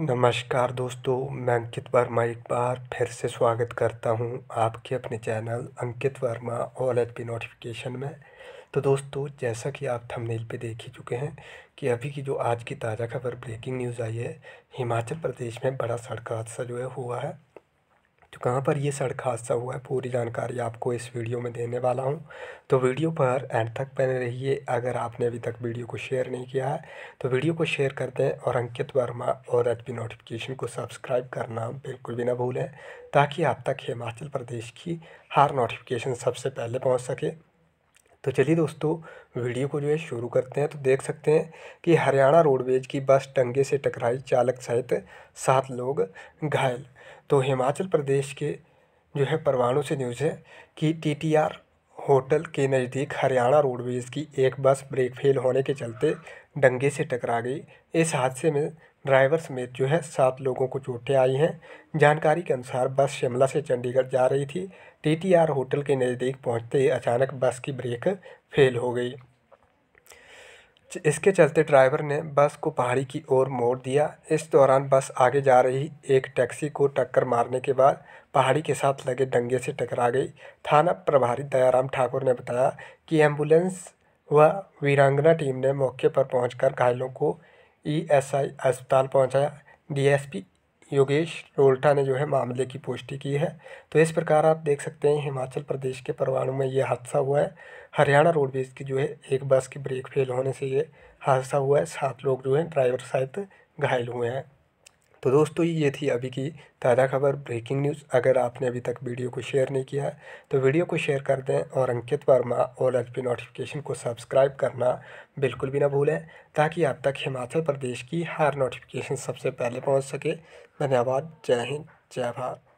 नमस्कार दोस्तों मैं अंकित वर्मा एक बार फिर से स्वागत करता हूं आपके अपने channel Ankit Verma all H P notification में तो दोस्तों जैसा कि आप थंबनेल पे देख ही चुके हैं कि अभी की जो आज की ताज़ा खबर ब्रेकिंग न्यूज़ आई है हिमाचल प्रदेश में बड़ा सड़क हादसा जो है हुआ है तो कहाँ पर ये सड़क हादसा हुआ है पूरी जानकारी आपको इस वीडियो में देने वाला हूँ तो वीडियो पर एंड तक बने रहिए अगर आपने अभी तक वीडियो को शेयर नहीं किया है तो वीडियो को शेयर कर दें और अंकित वर्मा और एच नोटिफिकेशन को सब्सक्राइब करना बिल्कुल भी ना भूलें ताकि आप तक हिमाचल प्रदेश की हर नोटिफिकेशन सबसे पहले पहुँच सके तो चलिए दोस्तों वीडियो को जो है शुरू करते हैं तो देख सकते हैं कि हरियाणा रोडवेज की बस टंगे से टकराई चालक सहित सात लोग घायल तो हिमाचल प्रदेश के जो है परवाणु से न्यूज़ है कि टीटीआर होटल के नज़दीक हरियाणा रोडवेज की एक बस ब्रेक फेल होने के चलते डंगे से टकरा गई इस हादसे में ड्राइवर समेत जो है सात लोगों को चोटें आई हैं जानकारी के अनुसार बस शिमला से चंडीगढ़ जा रही थी टीटीआर होटल के नज़दीक पहुंचते ही अचानक बस की ब्रेक फेल हो गई इसके चलते ड्राइवर ने बस को पहाड़ी की ओर मोड़ दिया इस दौरान बस आगे जा रही एक टैक्सी को टक्कर मारने के बाद पहाड़ी के साथ लगे डंगे से टकरा गई थाना प्रभारी दयाराम ठाकुर ने बताया कि एम्बुलेंस व वीरांगना टीम ने मौके पर पहुंचकर घायलों को ईएसआई अस्पताल पहुंचाया डीएसपी योगेश रोल्टा ने जो है मामले की पुष्टि की है तो इस प्रकार आप देख सकते हैं हिमाचल प्रदेश के परवाणु में ये हादसा हुआ है हरियाणा रोडवेज की जो है एक बस की ब्रेक फेल होने से ये हादसा हुआ है सात लोग जो है ड्राइवर सहित घायल हुए हैं तो दोस्तों ये थी अभी की ताज़ा खबर ब्रेकिंग न्यूज़ अगर आपने अभी तक वीडियो को शेयर नहीं किया है तो वीडियो को शेयर कर दें और अंकित वर्मा और एच नोटिफिकेशन को सब्सक्राइब करना बिल्कुल भी ना भूलें ताकि आप तक हिमाचल प्रदेश की हर नोटिफिकेशन सबसे पहले पहुँच सके धन्यवाद जय हिंद जय भारत